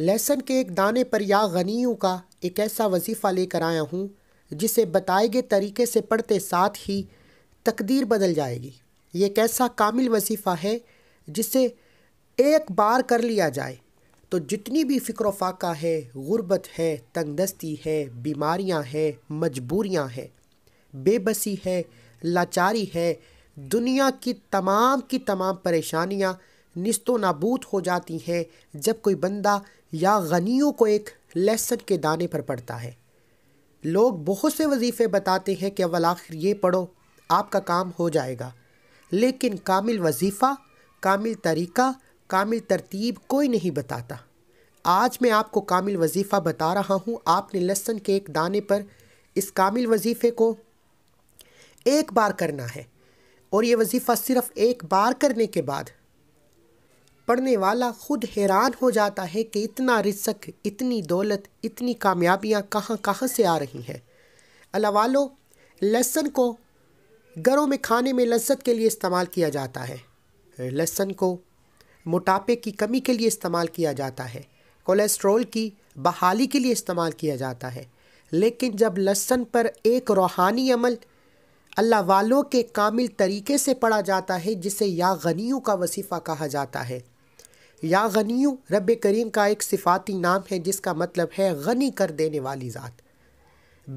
लहसन के एक दाने पर या गनीयों का एक ऐसा वजीफ़ा लेकर आया हूँ जिसे बताए गए तरीके से पढ़ते साथ ही तकदीर बदल जाएगी ये एक ऐसा कामिल वजीफ़ा है जिसे एक बार कर लिया जाए तो जितनी भी फ़िक्र फाका है गुर्बत है तंगदस्ती है बीमारियाँ हैं मजबूरियाँ हैं बेबसी है लाचारी है दुनिया की तमाम की तमाम परेशानियाँ नस्तो नाबूद हो जाती हैं जब कोई बंदा या गनियों को एक लहसन के दाने पर पड़ता है लोग बहुत से वजीफ़े बताते हैं कि अवल आखिर ये पढ़ो आपका काम हो जाएगा लेकिन कामिल वजीफ़ा कामिल तरीक़ा कामिल तरतीब कोई नहीं बताता आज मैं आपको कामिल वजीफ़ा बता रहा हूँ आपने लहसन के एक दाने पर इस कामिल वजीफ़े को एक बार करना है और ये वजीफ़ा सिर्फ़ एक बार करने के बाद पढ़ने वाला खुद हैरान हो जाता है कि इतना रिसक इतनी दौलत इतनी कामयाबियाँ कहाँ कहाँ से आ रही हैं अलावालो लहसन को घरों में खाने में लज्जत के लिए इस्तेमाल किया जाता है लहसन को मोटापे की कमी के लिए इस्तेमाल किया जाता है कोलेस्ट्रॉल की बहाली के लिए इस्तेमाल किया जाता है लेकिन जब लहसन पर एक रूहानी अमल अल्लाह वालों के कामिल तरीके से पढ़ा जाता है जिसे या गनियों का वसीफ़ा कहा जाता है या गनी रब करीम का एक सिफाती नाम है जिसका मतलब है गनी कर देने वाली ज़ात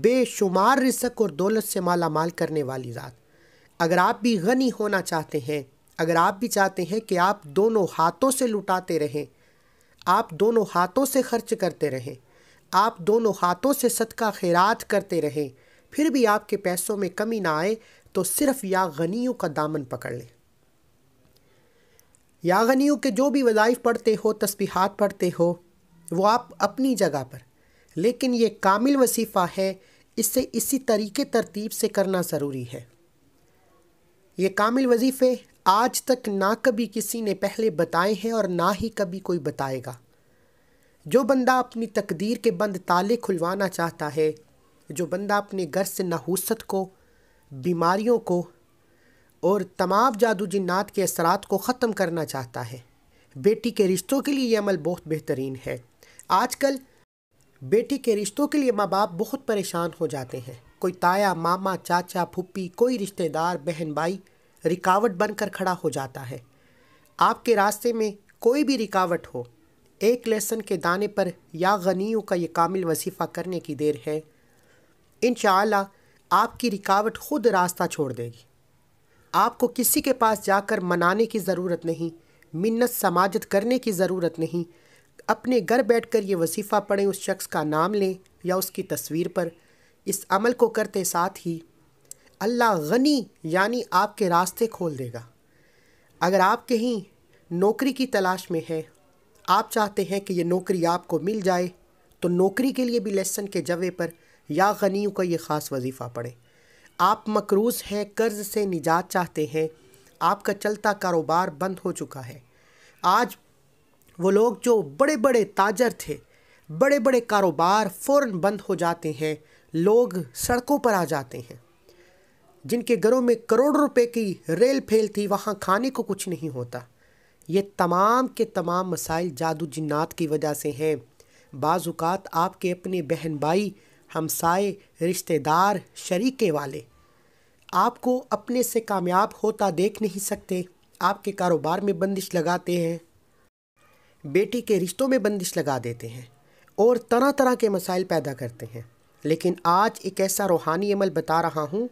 बेशुमार रिसक और दौलत से माला माल करने वाली ज़ात अगर आप भी गनी होना चाहते हैं अगर आप भी चाहते हैं कि आप दोनों हाथों से लुटाते रहें आप दोनों हाथों से खर्च करते रहें आप दोनों हाथों से सदका खैरात करते रहें फिर भी आपके पैसों में कमी ना आए तो सिर्फ़ या गनीयों का दामन पकड़ लें यागनियों के जो भी वज़ाइफ़ पढ़ते हो तस्बीहात पढ़ते हो वो आप अपनी जगह पर लेकिन ये कामिल वसीफ़ा है इसे इसी तरीके तरतीब से करना ज़रूरी है ये कामिल वजीफ़े आज तक ना कभी किसी ने पहले बताए हैं और ना ही कभी कोई बताएगा जो बंदा अपनी तकदीर के बंद ताले खुलवाना चाहता है जो बंदा अपने घर से नहूसत को बीमारियों को और तमाम जादू जिन्नात के असरात को ख़त्म करना चाहता है बेटी के रिश्तों के लिए यह अमल बहुत बेहतरीन है आजकल बेटी के रिश्तों के लिए माँ बाप बहुत परेशान हो जाते हैं कोई ताया मामा चाचा फुप्पी कोई रिश्तेदार बहन भाई रिकावट बनकर खड़ा हो जाता है आपके रास्ते में कोई भी रिकावट हो एक लहसन के दाने पर या गनीयों का यह कामिल वसीफ़ा करने की देर है इन आपकी रिकावट खुद रास्ता छोड़ देगी आपको किसी के पास जाकर मनाने की ज़रूरत नहीं मिन्नत समाजत करने की ज़रूरत नहीं अपने घर बैठकर ये वजीफ़ा पढ़ें उस शख्स का नाम लें या उसकी तस्वीर पर इस अमल को करते साथ ही अल्लाह गनी यानी आपके रास्ते खोल देगा अगर आप कहीं नौकरी की तलाश में हैं आप चाहते हैं कि ये नौकरी आपको मिल जाए तो नौकरी के लिए भी लेसन के जवे पर या गनी का ये ख़ास वजीफ़ा पढ़ें आप मकरूज़ हैं कर्ज़ से निजात चाहते हैं आपका चलता कारोबार बंद हो चुका है आज वो लोग जो बड़े बड़े ताजर थे बड़े बड़े कारोबार फ़ौर बंद हो जाते हैं लोग सड़कों पर आ जाते हैं जिनके घरों में करोड़ों रुपए की रेल फेल थी वहाँ खाने को कुछ नहीं होता ये तमाम के तमाम मसाइल जादू जिन्नात की वजह से हैं बाज़ात आपके अपने बहन भाई हमसाए रिश्तेदार शरीके वाले आपको अपने से कामयाब होता देख नहीं सकते आपके कारोबार में बंदिश लगाते हैं बेटी के रिश्तों में बंदिश लगा देते हैं और तरह तरह के मसाइल पैदा करते हैं लेकिन आज एक ऐसा रूहानी अमल बता रहा हूँ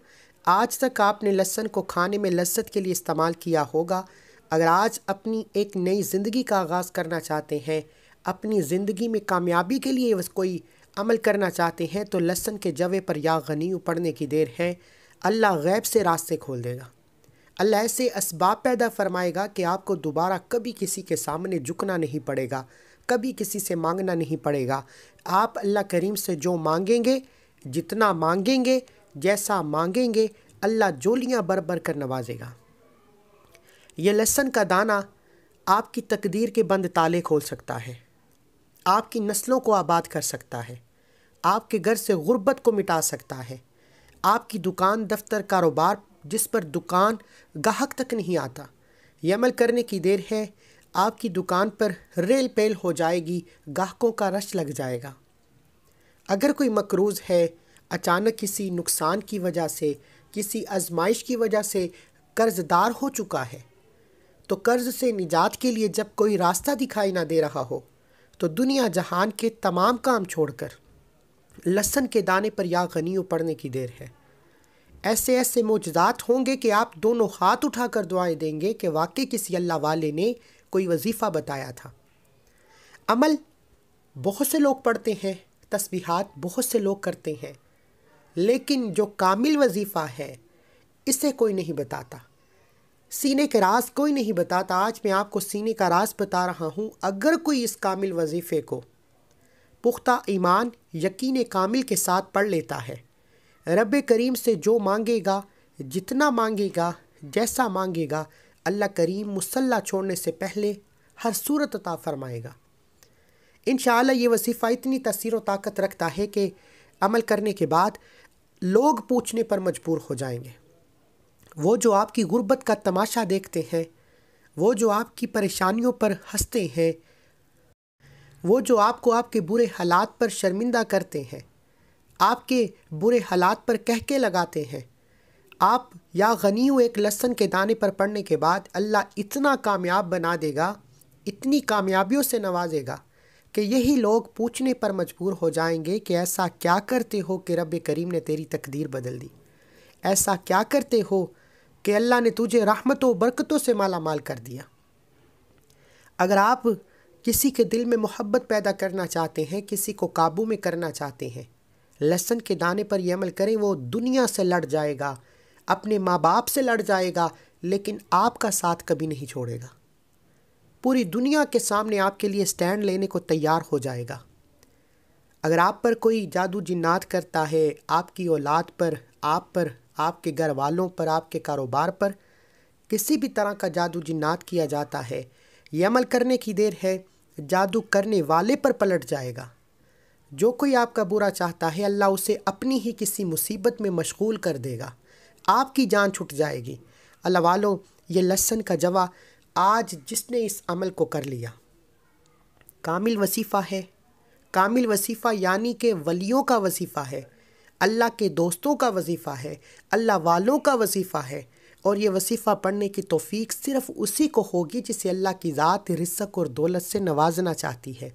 आज तक आपने लहसन को खाने में लज्जत के लिए इस्तेमाल किया होगा अगर आज अपनी एक नई ज़िंदगी का आगाज़ करना चाहते हैं अपनी ज़िंदगी में कामयाबी के लिए कोई अमल करना चाहते हैं तो लहसन के जवे पर या ग़नी पड़ने की देर है अल्लाह गैब से रास्ते खोल देगा अल्लाह ऐसे इसबाब पैदा फरमाएगा कि आपको दोबारा कभी किसी के सामने झुकना नहीं पड़ेगा कभी किसी से मांगना नहीं पड़ेगा आप अल्लाह करीम से जो मांगेंगे जितना मांगेंगे जैसा मांगेंगे अल्लाह जोलियाँ बर बर कर नवाजेगा यह लहसन का दाना आपकी तकदीर के बंद ताले खोल सकता है आपकी नस्लों को आबाद कर सकता है आपके घर से गुर्बत को मिटा सकता है आपकी दुकान दफ्तर कारोबार जिस पर दुकान गाहक तक नहीं आता ये अमल करने की देर है आपकी दुकान पर रेल पेल हो जाएगी गाहकों का रश लग जाएगा अगर कोई मकरूज़ है अचानक किसी नुकसान की वजह से किसी आजमाइश की वजह से कर्जदार हो चुका है तो कर्ज से निजात के लिए जब कोई रास्ता दिखाई ना दे रहा हो तो दुनिया जहान के तमाम काम छोड़कर लसन के दाने पर या गनी पढ़ने की देर है ऐसे ऐसे मौजदात होंगे कि आप दोनों हाथ उठा कर दुआएं देंगे कि वाकई किसी अल्लाह वाले ने कोई वजीफ़ा बताया था अमल बहुत से लोग पढ़ते हैं तस्बीहात बहुत से लोग करते हैं लेकिन जो कामिल वजीफ़ा है इसे कोई नहीं बताता सीने के राज कोई नहीं बताता आज मैं आपको सीने का राज बता रहा हूँ अगर कोई इस कामिल वजीफ़े को पुख्ता ईमान यकीन कामिल के साथ पढ़ लेता है रब करीम से जो मांगेगा जितना मांगेगा जैसा मांगेगा अल्लाह करीम मुसल्ला छोड़ने से पहले हर सूरत अता फ़रमाएगा इन ये वसीफ़ा इतनी तसीर व ताकत रखता है कि अमल करने के बाद लोग पूछने पर मजबूर हो जाएंगे वो जो आपकी गुर्बत का तमाशा देखते हैं वो जो आपकी परेशानियों पर हंसते हैं वो जो आपको आपके बुरे हालात पर शर्मिंदा करते हैं आपके बुरे हालात पर कहके लगाते हैं आप या गनी एक लहसन के दाने पर पड़ने के बाद अल्लाह इतना कामयाब बना देगा इतनी कामयाबियों से नवाजेगा कि यही लोग पूछने पर मजबूर हो जाएंगे कि ऐसा क्या करते हो कि रब करीम ने तेरी तकदीर बदल दी ऐसा क्या करते हो कि अल्लाह ने तुझे राहमतों बरकतों से माला माल कर दिया अगर आप किसी के दिल में मोहब्बत पैदा करना चाहते हैं किसी को काबू में करना चाहते हैं लहसन के दाने पर यह अमल करें वो दुनिया से लड़ जाएगा अपने माँ बाप से लड़ जाएगा लेकिन आपका साथ कभी नहीं छोड़ेगा पूरी दुनिया के सामने आपके लिए स्टैंड लेने को तैयार हो जाएगा अगर आप पर कोई जादू जिन्नात करता है आपकी औलाद पर आप पर आपके घर वालों पर आपके कारोबार पर किसी भी तरह का जादू जिन्नात किया जाता है ये अमल करने की देर है जादू करने वाले पर पलट जाएगा जो कोई आपका बुरा चाहता है अल्लाह उसे अपनी ही किसी मुसीबत में मशगूल कर देगा आपकी जान छुट जाएगी अल्लाह वालों ये लसन का जवा आज जिसने इस अमल को कर लिया कामिल वसीफ़ा है कामिल वसीफ़ा यानी कि वलियों का वसीफ़ा है अल्लाह के दोस्तों का वजीफ़ा है अल्लाह वालों का वजीफ़ा है और ये वसीफ़ा पढ़ने की तोफ़ीक सिर्फ़ उसी को होगी जिसे अल्लाह की ज़ात रिसक और दौलत से नवाजना चाहती है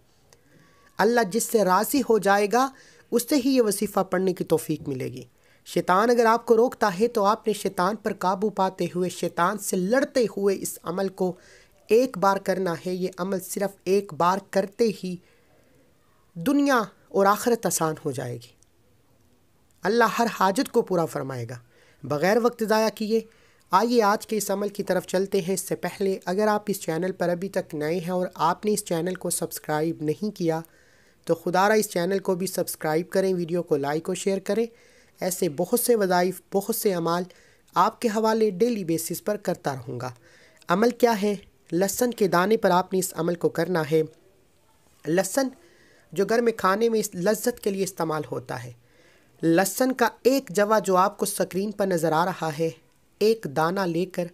अल्लाह जिससे राज़ी हो जाएगा उससे ही ये वसीफ़ा पढ़ने की तोफ़ीक मिलेगी शैतान अगर आपको रोकता है तो आपने शैतान पर काबू पाते हुए शैतान से लड़ते हुए इस अमल को एक बार करना है ये अमल सिर्फ़ एक बार करते ही दुनिया और आखरत आसान हो जाएगी अल्लाह हर हाजत को पूरा फरमाएगा बग़ैर वक्त ज़ाया किए आइए आज के इस अमल की तरफ चलते हैं इससे पहले अगर आप इस चैनल पर अभी तक नए हैं और आपने इस चैनल को सब्सक्राइब नहीं किया तो खुदारा इस चैनल को भी सब्सक्राइब करें वीडियो को लाइक और शेयर करें ऐसे बहुत से वज़ाइफ बहुत से अमाल आपके हवाले डेली बेसिस पर करता रहूँगा अमल क्या है लहसन के दाने पर आपने इस अमल को करना है लहसन जो घर में खाने में इस लज्जत के लिए इस्तेमाल होता है लहसन का एक जवा जो आपको स्क्रीन पर नज़र आ रहा है एक दाना लेकर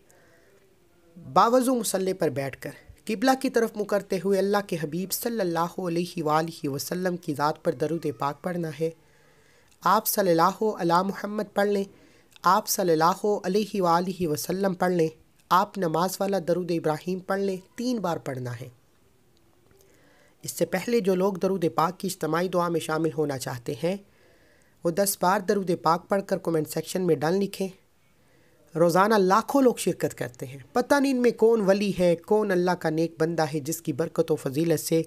बावजू मसल्ले पर बैठकर किबला की तरफ मुकरते हुए अल्लाह के हबीब सल्लल्लाहु अलैहि वसल्लम की ज़ात पर दरुद पाक पढ़ना है आप सल्लल्लाहु अला मोहम्मद पढ़ लें आप सल्लल्लाहु अलैहि वसल्लम पढ़ लें आप नमाज वाला दरुद इब्राहिम पढ़ लें तीन बार पढ़ना है इससे पहले जो लोग दरुद पाक की इज्तमाही दुआ में शामिल होना चाहते हैं वो दस बार दरुद पाक पढ़कर कमेंट सेक्शन में डाल लिखें रोज़ाना लाखों लोग शिरकत करते हैं पता नहीं इनमें कौन वली है कौन अल्लाह का नेक बंदा है जिसकी बरकत व फजीलत से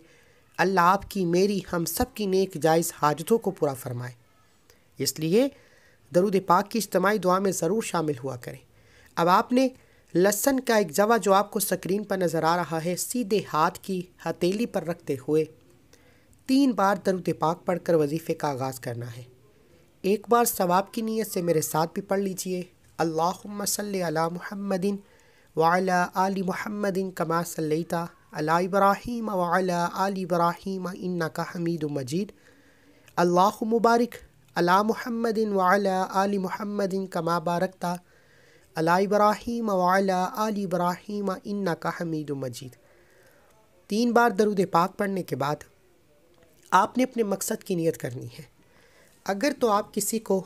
अल्लाह आपकी मेरी हम सब की नेक जायज़ हाजतों को पूरा फरमाए इसलिए दरुद पाक की इज्तमाही दुआ में ज़रूर शामिल हुआ करें अब आपने लहसन का एक जवा जो आपको स्क्रीन पर नज़र आ रहा है सीधे हाथ की हथेली पर रखते हुए तीन बार दरुद पाक पढ़कर वजीफ़े का आगाज़ करना है एक बार सवाब की नीयत से मेरे साथ भी पढ़ लीजिए अल्लाहुम्मा सल्लि अला मुहम्मदिन वाला आली मुहम्मदिन कमा सल्लैता अला इब्राहिम वाला आली इब्राहिम इन्नका हमीद मजीद अल्लाह मुबारक अला मुहम्मदिन वाला आली मुहम्मदिन कमा बारकता अला इब्राहिम वाला आली इब्राहिम इन्नका हमीद मजीद तीन बार दरुद पाक पढ़ने के बाद आपने अपने मकसद की नीयत करनी है अगर तो आप किसी को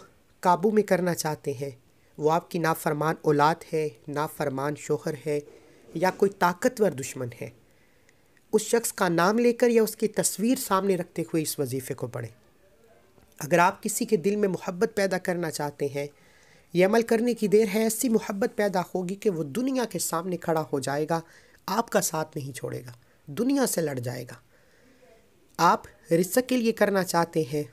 काबू में करना चाहते हैं वो आपकी नाफरमान औलाद है नाफरमान शोहर है या कोई ताकतवर दुश्मन है उस शख्स का नाम लेकर या उसकी तस्वीर सामने रखते हुए इस वजीफ़े को पढ़ें अगर आप किसी के दिल में मोहब्बत पैदा करना चाहते हैं यह अमल करने की देर है ऐसी मोहब्बत पैदा होगी कि वह दुनिया के सामने खड़ा हो जाएगा आपका साथ नहीं छोड़ेगा दुनिया से लड़ जाएगा आप रिश्त के लिए करना चाहते हैं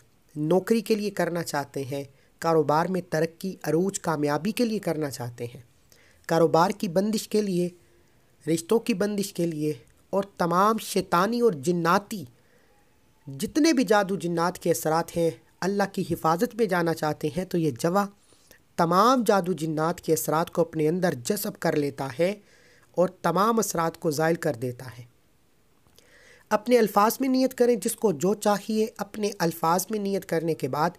नौकरी के लिए करना चाहते हैं कारोबार में तरक्की अरूज कामयाबी के लिए करना चाहते हैं कारोबार की बंदिश के लिए रिश्तों की बंदिश के लिए और तमाम शैतानी और जन्नाती जितने भी जादू जन्ात के असरात हैं अल्लाह की हिफाजत में जाना चाहते हैं तो ये जवा तमाम जादू जन्ात के असरात को अपने अंदर जसब कर लेता है और तमाम असरात को ज़ायल कर देता है अपने अल्फाज में नियत करें जिसको जो चाहिए अपने अल्फाज में नियत करने के बाद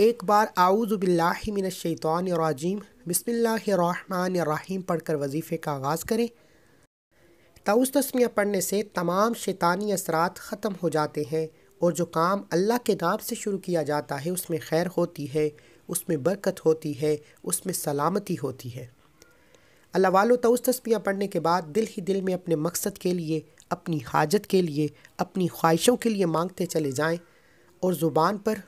एक बार आउज़बिल्लाशैतरजीम बसमीम पढ़ कर वजीफ़े का आगाज़ करें ताउस तस्मिया पढ़ने से तमाम शैतानी असरात ख़त्म हो जाते हैं और जो काम अल्लाह के नाम से शुरू किया जाता है उसमें खैर होती है उसमें बरकत होती है उसमें सलामती होती है अल्लाह वालों तउस तस्बियाँ पढ़ने के बाद दिल ही दिल में अपने मकसद के लिए अपनी हाजत के लिए अपनी ख्वाहिशों के लिए मांगते चले जाएं और ज़ुबान पर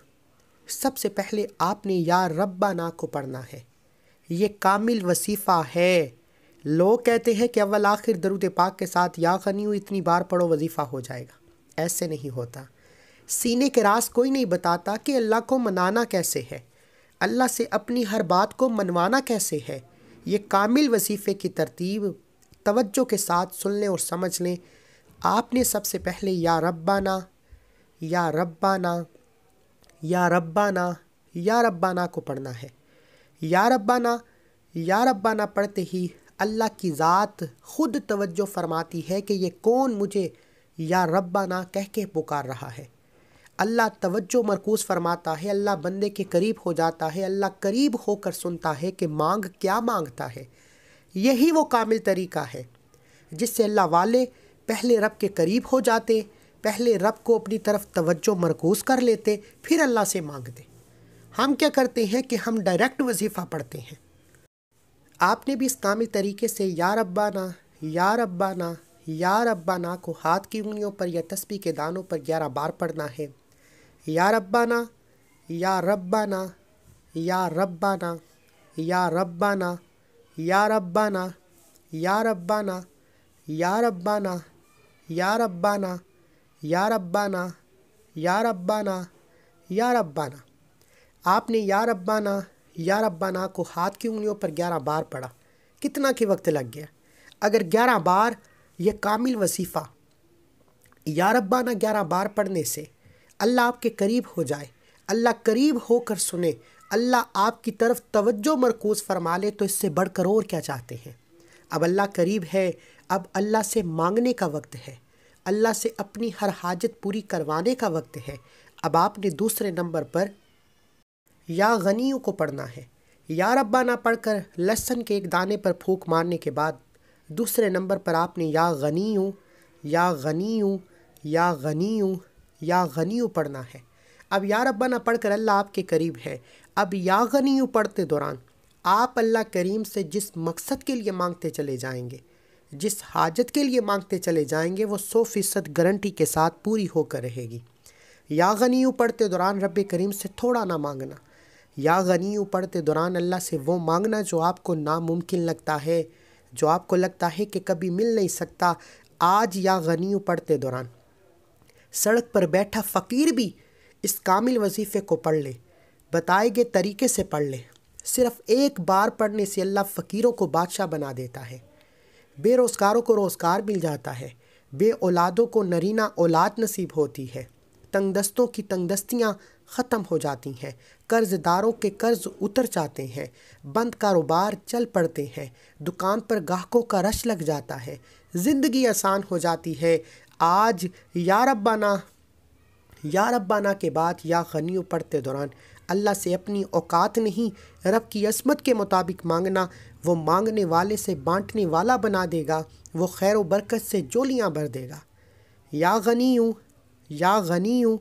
सबसे पहले आपने या ना को पढ़ना है ये कामिल वसीफ़ा है लोग कहते हैं कि अव्वल आखिर दरुद पाक के साथ या खनी इतनी बार पढ़ो वजीफ़ा हो जाएगा ऐसे नहीं होता सीने के रास कोई नहीं बताता कि अल्लाह को मनाना कैसे है अल्लाह से अपनी हर बात को मनवाना कैसे है ये कामिल वसीफ़े की तरतीब तवज्जो के साथ सुन लें और समझ लें आपने सबसे पहले या रब्बाना या रब्बाना या रब्बाना या रब्बाना को पढ़ना है या रब्बाना या रब्बाना पढ़ते ही अल्लाह की ज़ात खुद तवज्जो फरमाती है कि ये कौन मुझे या रब्बाना कह के पुकार रहा है अल्लाह तवज्जो मरकूज़ फरमाता है अल्लाह बंदे के करीब हो जाता है अल्लाह करीब होकर सुनता है कि मांग क्या मांगता है यही वो कामिल तरीका है जिससे अल्लाह वाले पहले रब के करीब हो जाते पहले रब को अपनी तरफ तवज्जो मरकूज कर लेते फिर अल्लाह से मांगते हम क्या करते हैं कि हम डायरेक्ट वजीफ़ा पढ़ते हैं आपने भी इस कामी तरीके से यार अब्बाना यार अब्बाना यार ना को हाथ की उंगलियों पर या तस्बी के दानों पर ग्यारह बार पढ़ना है या रब्बाना या ना या ना या ना या ना या रब्बाना या ना या रब्बाना या रब्बाना या रब्बाना या रब्बाना आपने या रब्बाना या रब्बाना को हाथ की उंगलियों पर ग्यारह बार पढ़ा कितना के वक्त लग गया अगर ग्यारह बार यह कामिल वसीफ़ा या रब्बाना ग्यारह बार पढ़ने से अल्लाह आपके करीब हो जाए अल्लाह करीब होकर सुने अल्लाह आपकी तरफ तवज्जो मरकूज़ फरमा ले तो इससे बढ़कर और क्या चाहते हैं अब अल्लाह करीब है अब अल्लाह से मांगने का वक्त है अल्लाह से अपनी हर हाजत पूरी करवाने का वक्त है अब आपने दूसरे नंबर पर या गनीयों को पढ़ना है या रब्बा ना पढ़कर लहसन के एक दाने पर फूक मारने के बाद दूसरे नंबर पर आपने या गनीयों या गनीयों या गनीयों या गनीयों पढ़ना है अब या रब्बा ना पढ़कर अल्लाह आपके करीब है अब या गनीयों पढ़ते दौरान आप अल्लाह करीम से जिस मकसद के लिए मांगते चले जाएंगे जिस हाजत के लिए मांगते चले जाएंगे वो सौ फ़ीसद गारंटी के साथ पूरी होकर रहेगी या ग़नी पढ़ते दौरान रब करीम से थोड़ा ना मांगना या गनी पढ़ते दौरान अल्लाह से वो मांगना जो आपको नामुमकिन लगता है जो आपको लगता है कि कभी मिल नहीं सकता आज या गनी पढ़ते दौरान सड़क पर बैठा फ़कीर भी इस कामिल वजीफ़े को पढ़ ले बताए गए तरीके से पढ़ ले सिर्फ़ एक बार पढ़ने से अल्लाह फ़कीरों को बादशाह बना देता है बेरोज़गारों को रोज़गार मिल जाता है बे औलादों को नरीना औलाद नसीब होती है तंगदस्तों की तंगदस्तियाँ ख़त्म हो जाती हैं कर्ज़दारों के कर्ज़ उतर जाते हैं बंद कारोबार चल पड़ते हैं दुकान पर गाहकों का रश लग जाता है ज़िंदगी आसान हो जाती है आज या रब्बाना या रब्बाना के बाद या गनियों पढ़ते दौरान अल्लाह से अपनी औकात नहीं रब की असमत के मुताबिक मांगना वो मांगने वाले से बांटने वाला बना देगा वो खैर बरकत से जोलियाँ भर देगा या गनी हूँ या गनी हूँ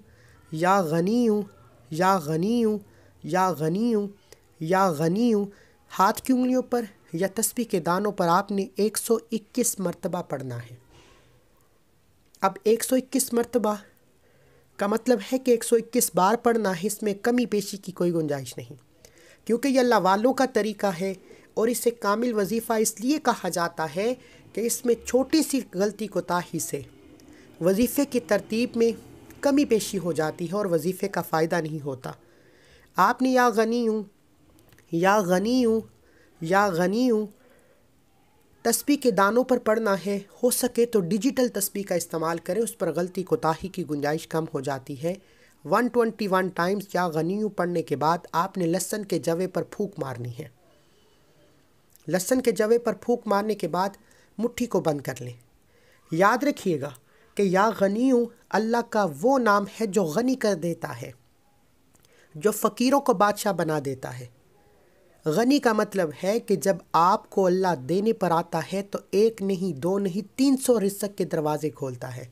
या गनी हूँ या गनी हूँ या गनी हूँ या गनी हूँ हाथ की उंगलियों पर या तस्वीर के दानों पर आपने 121 मरतबा पढ़ना है अब 121 मरतबा का मतलब है कि 121 बार पढ़ना है इसमें कमी पेशी की कोई गुंजाइश नहीं क्योंकि यह अल्लाह वालों का तरीका है और इसे कामिल वजीफ़ा इसलिए कहा जाता है कि इसमें छोटी सी गलती कोताही से वजीफ़े की तरतीब में कमी पेशी हो जाती है और वजीफ़े का फ़ायदा नहीं होता आपने या गनी हूँ या गनी हूँ या गनी हूँ तस्बी के दानों पर पढ़ना है हो सके तो डिजिटल तस्बी का इस्तेमाल करें उस पर गलती कोताही की गुंजाइश कम हो जाती है 121 टाइम्स या गनी पढ़ने के बाद आपने लहसन के जवे पर फूक मारनी है लहसन के जवे पर फूक मारने के बाद मुट्ठी को बंद कर लें याद रखिएगा कि या गनी अल्लाह का वो नाम है जो गनी कर देता है जो फ़कीरों को बादशाह बना देता है गनी का मतलब है कि जब आपको अल्लाह देने पर आता है तो एक नहीं दो नहीं तीन सौ रिस्क के दरवाज़े खोलता है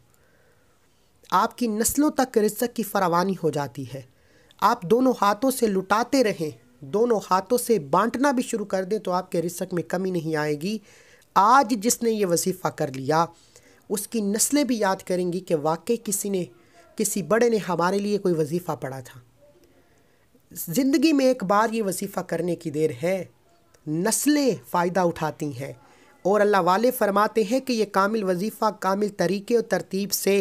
आपकी नस्लों तक रिस्क की फरावानी हो जाती है आप दोनों हाथों से लुटाते रहें दोनों हाथों से बांटना भी शुरू कर दें तो आपके रिस्क में कमी नहीं आएगी आज जिसने ये वजीफ़ा कर लिया उसकी नस्लें भी याद करेंगी कि वाकई किसी ने किसी बड़े ने हमारे लिए कोई वजीफ़ा पढ़ा था ज़िंदगी में एक बार ये वसीफ़ा करने की देर है नस्लें फ़ायदा उठाती हैं और अल्लाह वाले फरमाते हैं कि ये कामिल वजीफ़ा कामिल तरीके और तरतीब से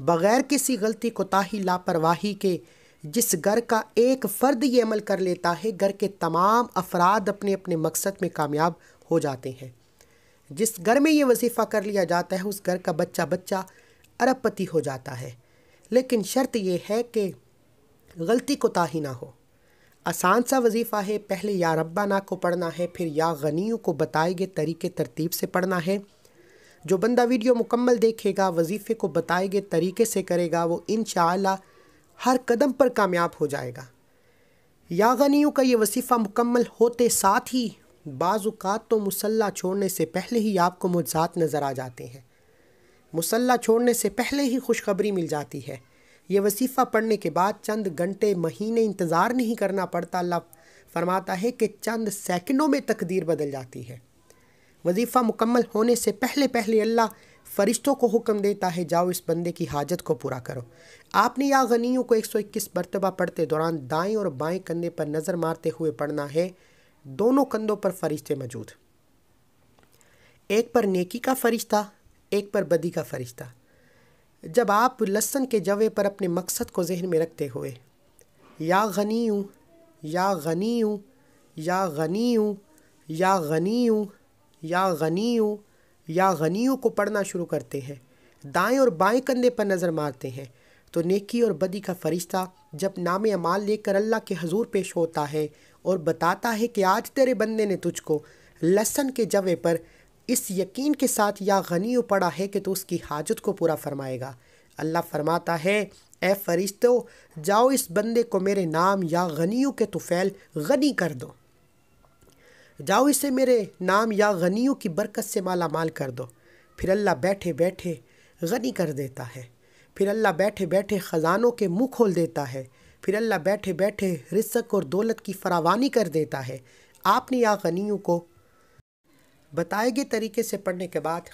बग़ैर किसी गलती कोताही लापरवाही के जिस घर का एक फ़र्द ये अमल कर लेता है घर के तमाम अफराद अपने अपने मकसद में कामयाब हो जाते हैं जिस घर में ये वजीफ़ा कर लिया जाता है उस घर का बच्चा बच्चा अरबपति हो जाता है लेकिन शर्त यह है कि गलती कोताही ना हो आसान सा वजीफ़ा है पहले या ना को पढ़ना है फिर या गनीयों को बताए गए तरीके तरतीब से पढ़ना है जो बंदा वीडियो मुकम्मल देखेगा वजीफ़े को बताए गए तरीके से करेगा वो इन हर कदम पर कामयाब हो जाएगा या गनीयों का ये वसीफ़ा मुकम्मल होते साथ ही बाज़ात तो मुसल्ला छोड़ने से पहले ही आपको मुजात नज़र आ जाते हैं मुसल्ला छोड़ने से पहले ही खुशखबरी मिल जाती है ये वसीफ़ा पढ़ने के बाद चंद घंटे महीने इंतज़ार नहीं करना पड़ता अल्लाह फरमाता है कि चंद सेकंडों में तकदीर बदल जाती है वजीफ़ा मुकम्मल होने से पहले पहले अल्लाह फ़रिश्तों को हुक्म देता है जाओ इस बंदे की हाजत को पूरा करो आपने या गनीयों को 121 मरतबा पढ़ते दौरान दाएँ और बाएँ कंधे पर नज़र मारते हुए पढ़ना है दोनों कंधों पर फरिश्ते मौजूद एक पर नेकी का फरिश्ता एक पर बदी का फरिश्ता जब आप लहसन के जवे पर अपने मकसद को जहन में रखते हुए या गनी हूँ या गनी हूँ या गनी हूँ या गनी हूँ या गनी हूँ या गनीयों को पढ़ना शुरू करते हैं दाएं और बाएं कंधे पर नज़र मारते हैं तो नेकी और बदी का फरिश्ता जब नाम अमाल लेकर अल्लाह के हजूर पेश होता है और बताता है कि आज तेरे बंदे ने तुझको लहसन के जवे पर इस यकीन के साथ या गनी पड़ा है कि तो उसकी हाजत को पूरा फरमाएगा अल्लाह फरमाता है ए फरिश्तो जाओ इस बंदे को मेरे नाम या गनीयों के तुफ़ैल गनी कर दो जाओ इसे मेरे नाम या गनीयों की बरकत से माला माल कर दो फिर अल्लाह बैठे बैठे गनी कर देता है फिर अल्लाह बैठे बैठे ख़जानों के मुँह खोल देता है फिर अल्लाह बैठे बैठे रिसक और दौलत की फरावानी कर देता है आपने या गनीयों को बताए गए तरीके से पढ़ने के बाद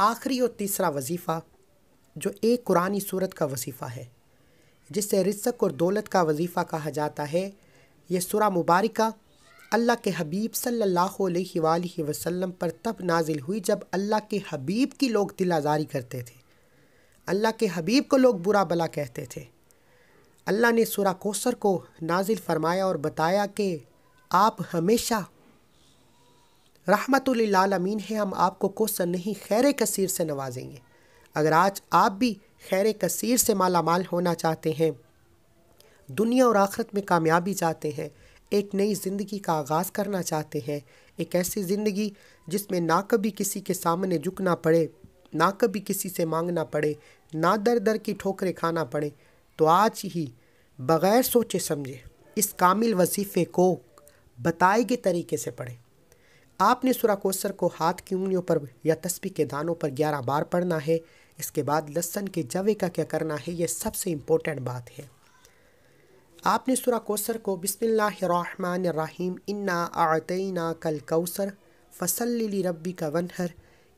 आखिरी और तीसरा वजीफ़ा जो एक कुरानी सूरत का वजीफ़ा है जिसे रिसक और दौलत का वजीफ़ा कहा जाता है यह सुरा मुबारक अल्लाह के हबीब सल्लल्लाहु अलैहि वसल्लम पर तब नाजिल हुई जब अल्लाह के हबीब की लोग दिल आज़ारी करते थे अल्लाह के हबीब को लोग बुरा भला कहते थे अल्लाह ने सुरा कोसर को नाजिल फरमाया और बताया कि आप हमेशा रहमतमीन है हम आपको कोसन नहीं खैर कसीर से नवाजेंगे अगर आज आप भी खैर कसीर से माला माल होना चाहते हैं दुनिया और आखरत में कामयाबी चाहते हैं एक नई ज़िंदगी का आगाज़ करना चाहते हैं एक ऐसी ज़िंदगी जिसमें ना कभी किसी के सामने झुकना पड़े ना कभी किसी से मांगना पड़े ना दर दर की ठोकरें खाना पड़े तो आज ही बग़ैर सोचे समझे इस कामिल वजीफ़े को बताए गए तरीके से पढ़ें आपने सुरा कोसर को हाथ की उंगलियों पर या तस्बी के दानों पर ग्यारह बार पढ़ना है इसके बाद लहसन के जवे का क्या करना है यह सबसे इम्पोर्टेंट बात है आपने सुरा कोसर को बिसमीम इन्ना आतना कल कौसर फसली रब्बी का वनहर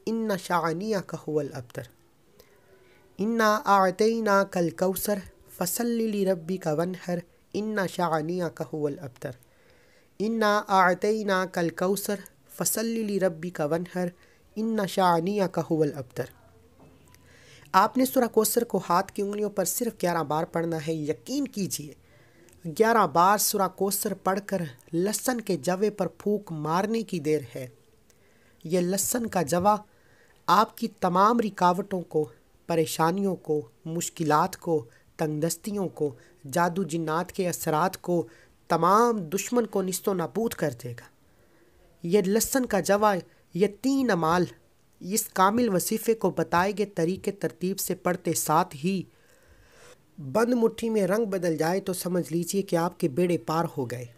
इन्ना शानिया का हुल अबतर इन्ना आतना कल कौसर फसली रब्बी का वनहर इन्ना शानिया का हुल अबतर इन्ना आतना कल कौसर फसल रबी का वनहर इन शानिया का हुवल अबतर आपने सुरा कोसर को हाथ की उंगलियों पर सिर्फ ग्यारह बार पढ़ना है यकीन कीजिए ग्यारह बार सुरा कोसर पढ़कर लसन के जवे पर फूक मारने की देर है यह लसन का जवा आपकी तमाम रिकावटों को परेशानियों को मुश्किल को तंगदस्तियों को जादू जिन्नात के असरात को तमाम दुश्मन को नस्तों नबूद कर देगा यह लहसन का जवा यह तीन अमाल इस कामिल वसीफ़े को बताए गए तरीके तरतीब से पढ़ते साथ ही बंद मुट्ठी में रंग बदल जाए तो समझ लीजिए कि आपके बेड़े पार हो गए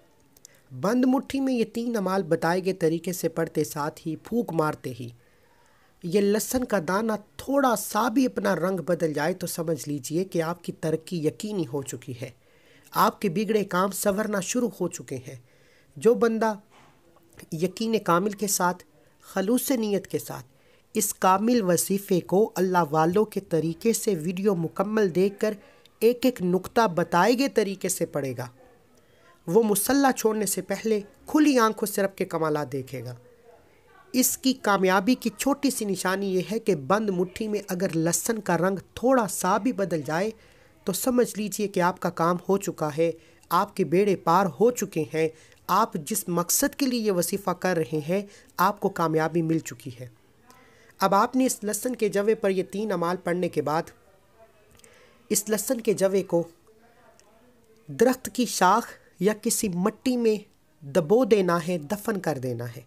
बंद मुट्ठी में ये तीन अमाल बताए गए तरीके से पढ़ते साथ ही फूक मारते ही ये लहसन का दाना थोड़ा सा भी अपना रंग बदल जाए तो समझ लीजिए कि आपकी तरक्की यकीनी हो चुकी है आपके बिगड़े काम संवरना शुरू हो चुके हैं जो बंदा यकीन कामिल के साथ खलूस नीयत के साथ इस कामिल वजीफ़े को अल्लाह वालों के तरीके से वीडियो मुकम्मल देख कर एक एक नुक्ता बताए गए तरीके से पड़ेगा वो मुसल्ला छोड़ने से पहले खुली आंखों से रब के कमाला देखेगा इसकी कामयाबी की छोटी सी निशानी यह है कि बंद मुट्ठी में अगर लहसन का रंग थोड़ा सा भी बदल जाए तो समझ लीजिए कि आपका काम हो चुका है आपके बेड़े पार हो चुके हैं आप जिस मकसद के लिए ये वसीफ़ा कर रहे हैं आपको कामयाबी मिल चुकी है अब आपने इस लहसन के जवे पर ये तीन अमाल पढ़ने के बाद इस लहसन के जवे को दरख्त की शाख या किसी मट्टी में दबो देना है दफन कर देना है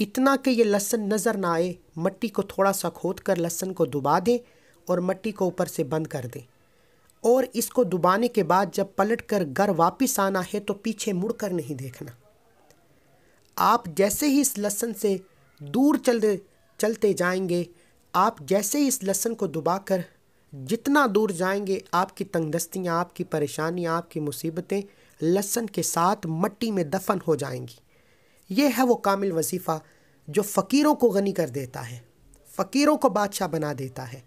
इतना कि ये लहसन नज़र ना आए मट्टी को थोड़ा सा खोद कर लहसन को दुबा दें और मट्टी को ऊपर से बंद कर दें और इसको दुबाने के बाद जब पलट कर घर वापस आना है तो पीछे मुड़कर नहीं देखना आप जैसे ही इस लहसन से दूर चल चलते जाएंगे आप जैसे ही इस लहसन को दुबाकर जितना दूर जाएंगे आपकी तंगदस्तियाँ आपकी परेशानियाँ आपकी मुसीबतें लहसन के साथ मट्टी में दफन हो जाएंगी ये है वो कामिल वजीफ़ा जो फ़कीरों को गनी कर देता है फ़कीरों को बादशाह बना देता है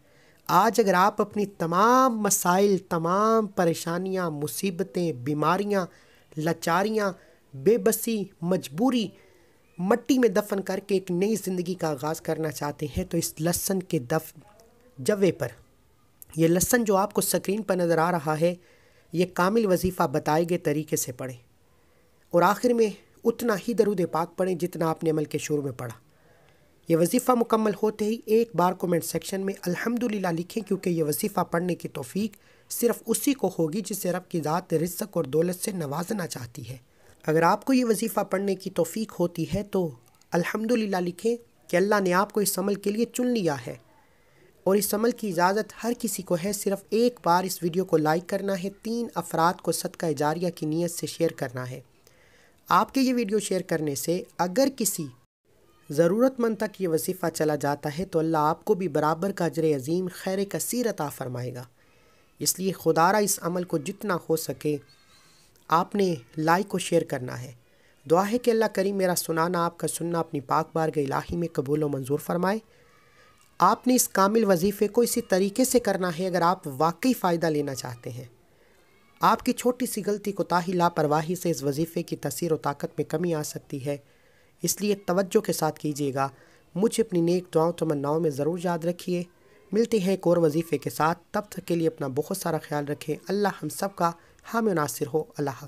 आज अगर आप अपनी तमाम मसाइल तमाम परेशानियाँ मुसीबतें बीमारियाँ लाचारियां बेबसी मजबूरी मट्टी में दफन करके एक नई ज़िंदगी का आगाज़ करना चाहते हैं तो इस लहसन के दफ जवे पर यह लहसन जो आपको स्क्रीन पर नज़र आ रहा है ये कामिल वजीफ़ा बताए गए तरीके से पढ़ें और आखिर में उतना ही दरुद पाक पढ़ें जितना आपने अमल के शुरू में पढ़ा ये वजीफ़ा मुकम्मल होते ही एक बार कमेंट सेक्शन में अल्हम्दुलिल्लाह लिखें क्योंकि ये वजीफ़ा पढ़ने की तोफ़ी सिर्फ़ उसी को होगी जिसे रब की ज़ात रिस्क और दौलत से नवाजना चाहती है अगर आपको ये वजीफ़ा पढ़ने की तोफ़ी होती है तो अल्हम्दुलिल्लाह लिखें कि अल्लाह ने आपको इस अमल के लिए चुन लिया है और इस अमल की इजाज़त हर किसी को है सिर्फ एक बार इस वीडियो को लाइक करना है तीन अफराद को सदका इजारिया की नीयत से शेयर करना है आपके ये वीडियो शेयर करने से अगर किसी ज़रूरतमंद तक ये वसीफ़ा चला जाता है तो अल्लाह आपको भी बराबर का अजर अजीम खैर कसर अता फ़रमाएगा इसलिए खुदारा इस अमल को जितना हो सके आपने लाइक और शेयर करना है दुआ है कि अल्लाह करी मेरा सुनाना आपका सुनना अपनी पाक बार इलाही में कबूल व मंजूर फ़रमाए आपने इस कामिल वजीफ़े को इसी तरीके से करना है अगर आप वाकई फ़ायदा लेना चाहते हैं आपकी छोटी सी गलती कोताही लापरवाही से इस वजीफ़े की तसीर व ताकत में कमी आ सकती है इसलिए तवज्जो के साथ कीजिएगा मुझे अपनी नेक दुआओं तमन्नाओं में ज़रूर याद रखिए मिलते हैं एक और वजीफ़े के साथ तब तक के लिए अपना बहुत सारा ख्याल रखें अल्लाह हम सब का हामी नासिर हो अल्लाह